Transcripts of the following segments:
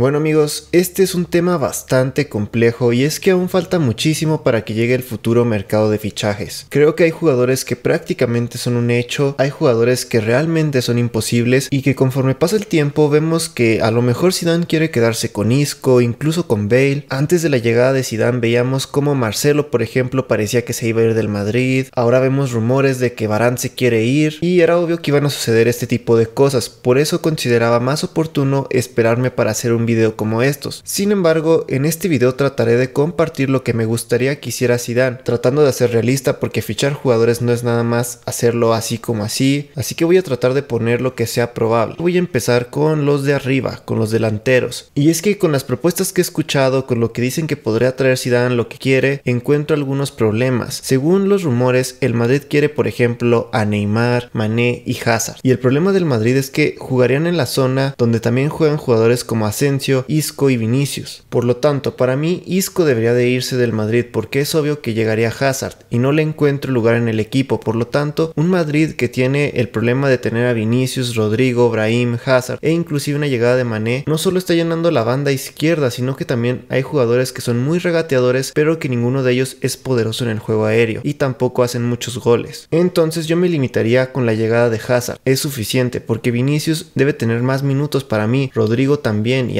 Bueno amigos, este es un tema bastante complejo y es que aún falta muchísimo para que llegue el futuro mercado de fichajes. Creo que hay jugadores que prácticamente son un hecho, hay jugadores que realmente son imposibles y que conforme pasa el tiempo vemos que a lo mejor Zidane quiere quedarse con Isco, incluso con Bale. Antes de la llegada de Zidane veíamos como Marcelo por ejemplo parecía que se iba a ir del Madrid, ahora vemos rumores de que Barán se quiere ir y era obvio que iban a suceder este tipo de cosas, por eso consideraba más oportuno esperarme para hacer un video como estos. Sin embargo, en este video trataré de compartir lo que me gustaría que hiciera Zidane, tratando de hacer realista porque fichar jugadores no es nada más hacerlo así como así, así que voy a tratar de poner lo que sea probable. Voy a empezar con los de arriba, con los delanteros. Y es que con las propuestas que he escuchado, con lo que dicen que podría traer Zidane lo que quiere, encuentro algunos problemas. Según los rumores, el Madrid quiere por ejemplo a Neymar, Mané y Hazard. Y el problema del Madrid es que jugarían en la zona donde también juegan jugadores como Asensio Isco y Vinicius. Por lo tanto, para mí Isco debería de irse del Madrid porque es obvio que llegaría Hazard y no le encuentro lugar en el equipo. Por lo tanto, un Madrid que tiene el problema de tener a Vinicius, Rodrigo, Brahim, Hazard e inclusive una llegada de Mané, no solo está llenando la banda izquierda, sino que también hay jugadores que son muy regateadores, pero que ninguno de ellos es poderoso en el juego aéreo y tampoco hacen muchos goles. Entonces yo me limitaría con la llegada de Hazard. Es suficiente porque Vinicius debe tener más minutos para mí, Rodrigo también y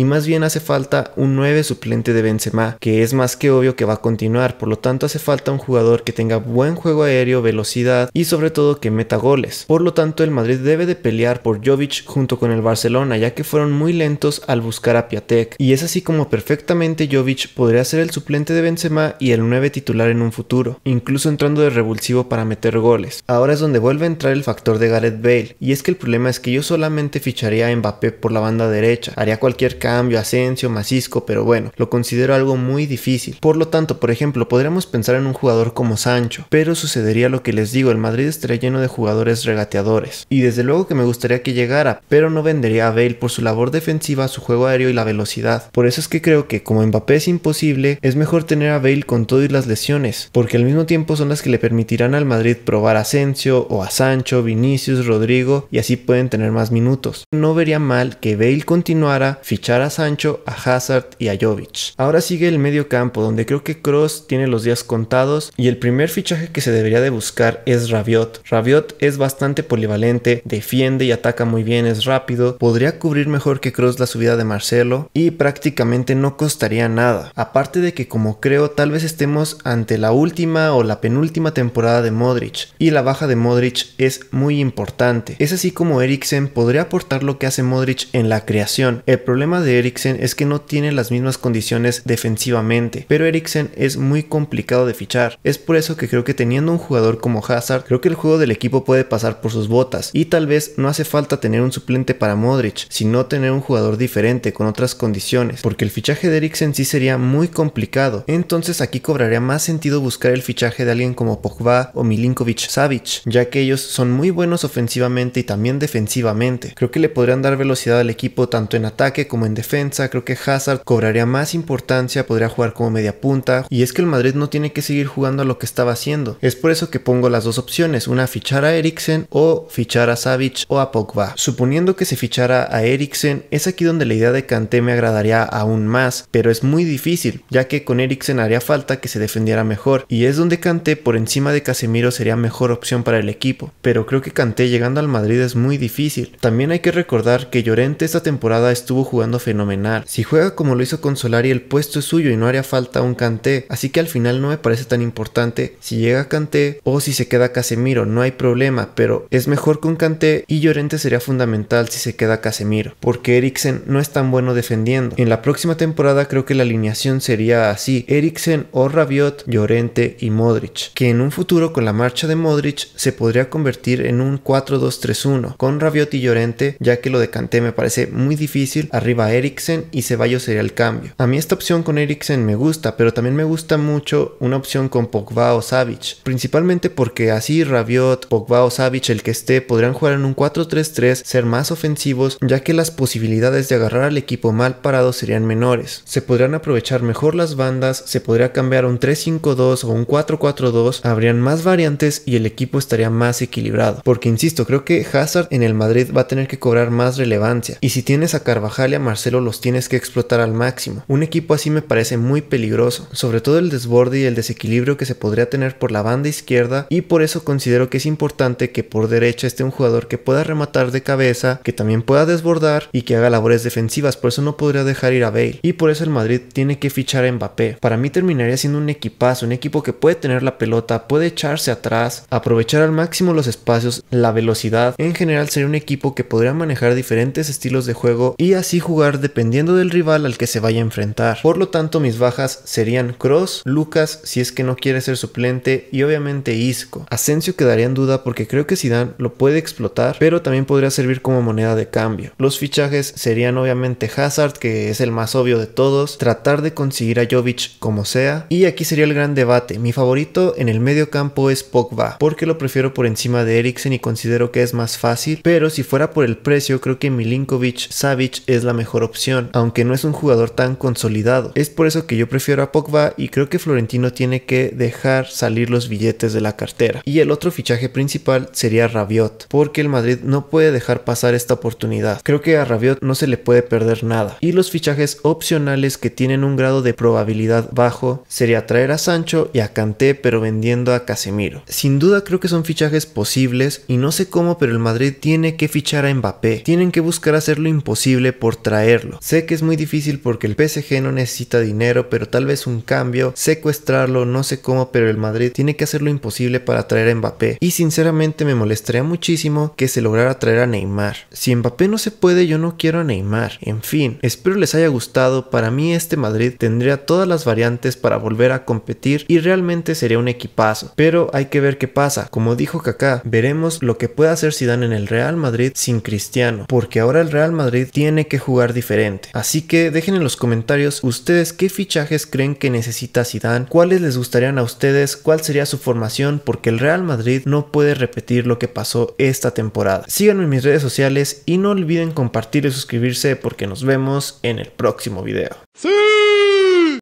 y más bien hace falta un 9 suplente de Benzema, que es más que obvio que va a continuar, por lo tanto hace falta un jugador que tenga buen juego aéreo, velocidad y sobre todo que meta goles. Por lo tanto el Madrid debe de pelear por Jovic junto con el Barcelona, ya que fueron muy lentos al buscar a Piatek, y es así como perfectamente Jovic podría ser el suplente de Benzema y el 9 titular en un futuro, incluso entrando de revulsivo para meter goles. Ahora es donde vuelve a entrar el factor de Gareth Bale, y es que el problema es que yo solamente ficharía a Mbappé por la banda derecha, haría cualquier cambio, Asensio, Macisco, pero bueno, lo considero algo muy difícil. Por lo tanto, por ejemplo, podríamos pensar en un jugador como Sancho, pero sucedería lo que les digo, el Madrid estaría lleno de jugadores regateadores. Y desde luego que me gustaría que llegara, pero no vendería a Bale por su labor defensiva, su juego aéreo y la velocidad. Por eso es que creo que como Mbappé es imposible, es mejor tener a Bale con todo y las lesiones, porque al mismo tiempo son las que le permitirán al Madrid probar a Asensio o a Sancho, Vinicius, Rodrigo y así pueden tener más minutos. No vería mal que Bale continuara, fichar a Sancho, a Hazard y a Jovic. Ahora sigue el medio campo, donde creo que Cross tiene los días contados y el primer fichaje que se debería de buscar es Rabiot. Raviot es bastante polivalente, defiende y ataca muy bien, es rápido, podría cubrir mejor que Cross la subida de Marcelo y prácticamente no costaría nada. Aparte de que como creo tal vez estemos ante la última o la penúltima temporada de Modric y la baja de Modric es muy importante. Es así como Eriksen podría aportar lo que hace Modric en la creación. El problema de Eriksen es que no tiene las mismas condiciones defensivamente, pero Eriksen es muy complicado de fichar. Es por eso que creo que teniendo un jugador como Hazard, creo que el juego del equipo puede pasar por sus botas y tal vez no hace falta tener un suplente para Modric, sino tener un jugador diferente con otras condiciones, porque el fichaje de Eriksen sí sería muy complicado. Entonces aquí cobraría más sentido buscar el fichaje de alguien como Pogba o Milinkovic Savic, ya que ellos son muy buenos ofensivamente y también defensivamente. Creo que le podrían dar velocidad al equipo tanto en ataque como en defensa, creo que Hazard cobraría más importancia, podría jugar como media punta. Y es que el Madrid no tiene que seguir jugando a lo que estaba haciendo. Es por eso que pongo las dos opciones, una fichar a Eriksen o fichar a Savic o a Pogba. Suponiendo que se fichara a Eriksen, es aquí donde la idea de Kanté me agradaría aún más, pero es muy difícil, ya que con Eriksen haría falta que se defendiera mejor, y es donde Kanté por encima de Casemiro sería mejor opción para el equipo, pero creo que Kanté llegando al Madrid es muy difícil. También hay que recordar que Llorente esta temporada estuvo jugando fenomenal. Si juega como lo hizo con Solari, el puesto es suyo y no haría falta un Canté. Así que al final no me parece tan importante si llega Canté o si se queda Casemiro, no hay problema, pero es mejor con Canté y Llorente sería fundamental si se queda Casemiro, porque Eriksen no es tan bueno defendiendo. En la próxima temporada creo que la alineación sería así: Eriksen o Rabiot, Llorente y Modric, que en un futuro con la marcha de Modric se podría convertir en un 4-2-3-1 con Rabiot y Llorente, ya que lo de Canté me parece muy difícil, arriba ericsson y Ceballos sería el cambio. A mí esta opción con Eriksen me gusta, pero también me gusta mucho una opción con Pogba o Savic, principalmente porque así Rabiot, Pogba o Savic, el que esté, podrían jugar en un 4-3-3, ser más ofensivos, ya que las posibilidades de agarrar al equipo mal parado serían menores. Se podrían aprovechar mejor las bandas, se podría cambiar a un 3-5-2 o un 4-4-2, habrían más variantes y el equipo estaría más equilibrado. Porque insisto, creo que Hazard en el Madrid va a tener que cobrar más relevancia. Y si tienes a Carvajal y a los tienes que explotar al máximo. Un equipo así me parece muy peligroso, sobre todo el desborde y el desequilibrio que se podría tener por la banda izquierda y por eso considero que es importante que por derecha esté un jugador que pueda rematar de cabeza, que también pueda desbordar y que haga labores defensivas, por eso no podría dejar ir a Bale. Y por eso el Madrid tiene que fichar a Mbappé. Para mí terminaría siendo un equipazo, un equipo que puede tener la pelota, puede echarse atrás, aprovechar al máximo los espacios, la velocidad. En general sería un equipo que podría manejar diferentes estilos de juego y así jugar dependiendo del rival al que se vaya a enfrentar. Por lo tanto, mis bajas serían Cross, Lucas, si es que no quiere ser suplente, y obviamente Isco. Asensio quedaría en duda porque creo que Zidane lo puede explotar, pero también podría servir como moneda de cambio. Los fichajes serían obviamente Hazard, que es el más obvio de todos, tratar de conseguir a Jovic como sea, y aquí sería el gran debate. Mi favorito en el medio campo es Pogba, porque lo prefiero por encima de Eriksen y considero que es más fácil, pero si fuera por el precio, creo que Milinkovic Savic es la mejor opción, aunque no es un jugador tan consolidado. Es por eso que yo prefiero a Pogba y creo que Florentino tiene que dejar salir los billetes de la cartera. Y el otro fichaje principal sería Rabiot, porque el Madrid no puede dejar pasar esta oportunidad. Creo que a Rabiot no se le puede perder nada. Y los fichajes opcionales que tienen un grado de probabilidad bajo sería traer a Sancho y a Kanté, pero vendiendo a Casemiro. Sin duda creo que son fichajes posibles y no sé cómo, pero el Madrid tiene que fichar a Mbappé. Tienen que buscar hacer lo imposible por traer Sé que es muy difícil porque el PSG no necesita dinero, pero tal vez un cambio, secuestrarlo, no sé cómo, pero el Madrid tiene que hacer lo imposible para traer a Mbappé. Y sinceramente me molestaría muchísimo que se lograra traer a Neymar. Si Mbappé no se puede, yo no quiero a Neymar. En fin, espero les haya gustado. Para mí este Madrid tendría todas las variantes para volver a competir y realmente sería un equipazo. Pero hay que ver qué pasa. Como dijo Kaká, veremos lo que puede hacer Zidane en el Real Madrid sin Cristiano, porque ahora el Real Madrid tiene que jugar diferente. Así que dejen en los comentarios ustedes qué fichajes creen que necesita Zidane, cuáles les gustarían a ustedes, cuál sería su formación, porque el Real Madrid no puede repetir lo que pasó esta temporada. Síganme en mis redes sociales y no olviden compartir y suscribirse porque nos vemos en el próximo video.